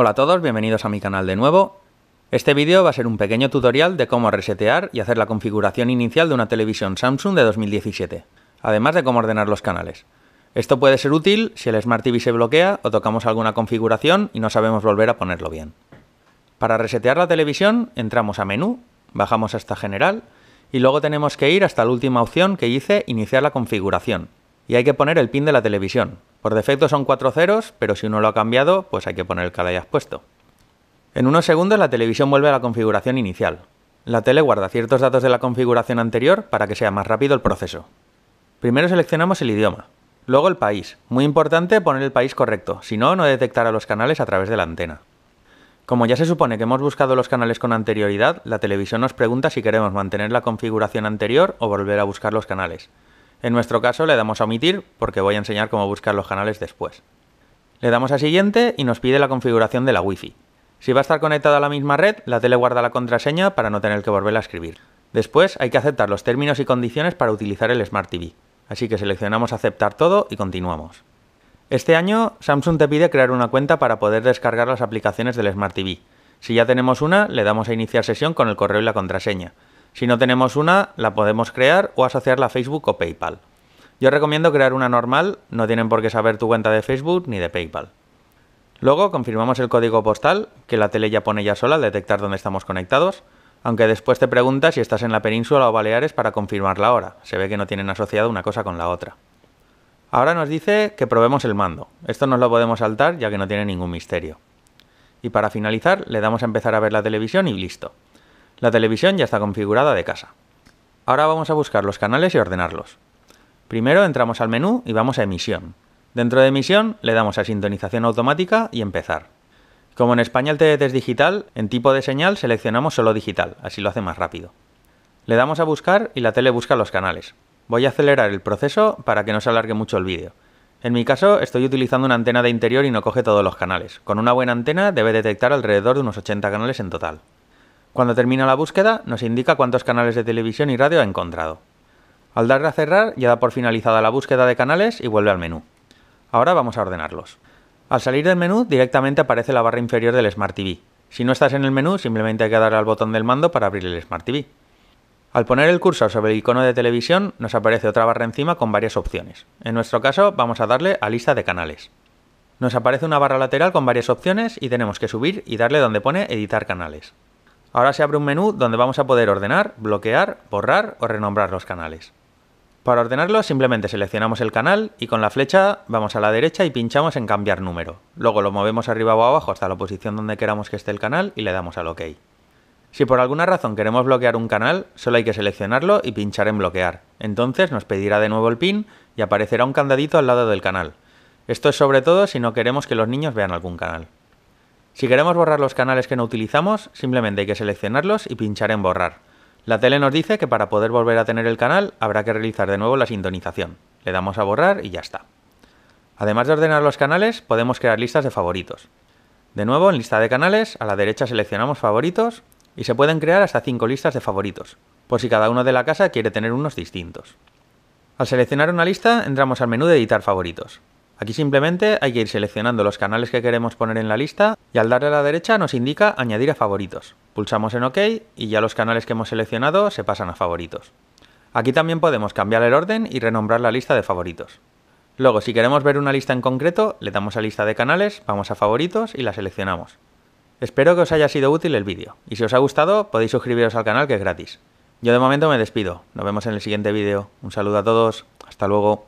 Hola a todos, bienvenidos a mi canal de nuevo. Este vídeo va a ser un pequeño tutorial de cómo resetear y hacer la configuración inicial de una televisión Samsung de 2017, además de cómo ordenar los canales. Esto puede ser útil si el Smart TV se bloquea o tocamos alguna configuración y no sabemos volver a ponerlo bien. Para resetear la televisión entramos a menú, bajamos hasta general y luego tenemos que ir hasta la última opción que hice iniciar la configuración y hay que poner el pin de la televisión, por defecto son cuatro ceros, pero si uno lo ha cambiado, pues hay que poner el que puesto. En unos segundos la televisión vuelve a la configuración inicial. La tele guarda ciertos datos de la configuración anterior para que sea más rápido el proceso. Primero seleccionamos el idioma, luego el país. Muy importante poner el país correcto, si no, no detectará los canales a través de la antena. Como ya se supone que hemos buscado los canales con anterioridad, la televisión nos pregunta si queremos mantener la configuración anterior o volver a buscar los canales. En nuestro caso le damos a omitir porque voy a enseñar cómo buscar los canales después. Le damos a siguiente y nos pide la configuración de la Wi-Fi. Si va a estar conectado a la misma red, la tele guarda la contraseña para no tener que volverla a escribir. Después hay que aceptar los términos y condiciones para utilizar el Smart TV. Así que seleccionamos aceptar todo y continuamos. Este año Samsung te pide crear una cuenta para poder descargar las aplicaciones del Smart TV. Si ya tenemos una, le damos a iniciar sesión con el correo y la contraseña. Si no tenemos una, la podemos crear o asociarla a Facebook o PayPal. Yo recomiendo crear una normal, no tienen por qué saber tu cuenta de Facebook ni de PayPal. Luego confirmamos el código postal, que la tele ya pone ya sola al detectar dónde estamos conectados, aunque después te pregunta si estás en la península o Baleares para confirmar la hora, se ve que no tienen asociado una cosa con la otra. Ahora nos dice que probemos el mando, esto nos lo podemos saltar ya que no tiene ningún misterio. Y para finalizar le damos a empezar a ver la televisión y listo, la televisión ya está configurada de casa. Ahora vamos a buscar los canales y ordenarlos. Primero entramos al menú y vamos a emisión. Dentro de emisión le damos a sintonización automática y empezar. Como en España el TDT es digital, en tipo de señal seleccionamos solo digital, así lo hace más rápido. Le damos a buscar y la tele busca los canales. Voy a acelerar el proceso para que no se alargue mucho el vídeo. En mi caso estoy utilizando una antena de interior y no coge todos los canales. Con una buena antena debe detectar alrededor de unos 80 canales en total. Cuando termina la búsqueda, nos indica cuántos canales de televisión y radio ha encontrado. Al darle a cerrar, ya da por finalizada la búsqueda de canales y vuelve al menú. Ahora vamos a ordenarlos. Al salir del menú, directamente aparece la barra inferior del Smart TV. Si no estás en el menú, simplemente hay que dar al botón del mando para abrir el Smart TV. Al poner el cursor sobre el icono de televisión, nos aparece otra barra encima con varias opciones. En nuestro caso, vamos a darle a lista de canales. Nos aparece una barra lateral con varias opciones y tenemos que subir y darle donde pone editar canales. Ahora se abre un menú donde vamos a poder ordenar, bloquear, borrar o renombrar los canales. Para ordenarlo simplemente seleccionamos el canal y con la flecha vamos a la derecha y pinchamos en cambiar número. Luego lo movemos arriba o abajo hasta la posición donde queramos que esté el canal y le damos al OK. Si por alguna razón queremos bloquear un canal, solo hay que seleccionarlo y pinchar en bloquear. Entonces nos pedirá de nuevo el pin y aparecerá un candadito al lado del canal. Esto es sobre todo si no queremos que los niños vean algún canal. Si queremos borrar los canales que no utilizamos, simplemente hay que seleccionarlos y pinchar en borrar. La tele nos dice que para poder volver a tener el canal habrá que realizar de nuevo la sintonización. Le damos a borrar y ya está. Además de ordenar los canales, podemos crear listas de favoritos. De nuevo, en lista de canales, a la derecha seleccionamos favoritos y se pueden crear hasta 5 listas de favoritos, por si cada uno de la casa quiere tener unos distintos. Al seleccionar una lista, entramos al menú de editar favoritos. Aquí simplemente hay que ir seleccionando los canales que queremos poner en la lista y al darle a la derecha nos indica añadir a favoritos. Pulsamos en OK y ya los canales que hemos seleccionado se pasan a favoritos. Aquí también podemos cambiar el orden y renombrar la lista de favoritos. Luego, si queremos ver una lista en concreto, le damos a lista de canales, vamos a favoritos y la seleccionamos. Espero que os haya sido útil el vídeo, y si os ha gustado podéis suscribiros al canal que es gratis. Yo de momento me despido, nos vemos en el siguiente vídeo, un saludo a todos, hasta luego.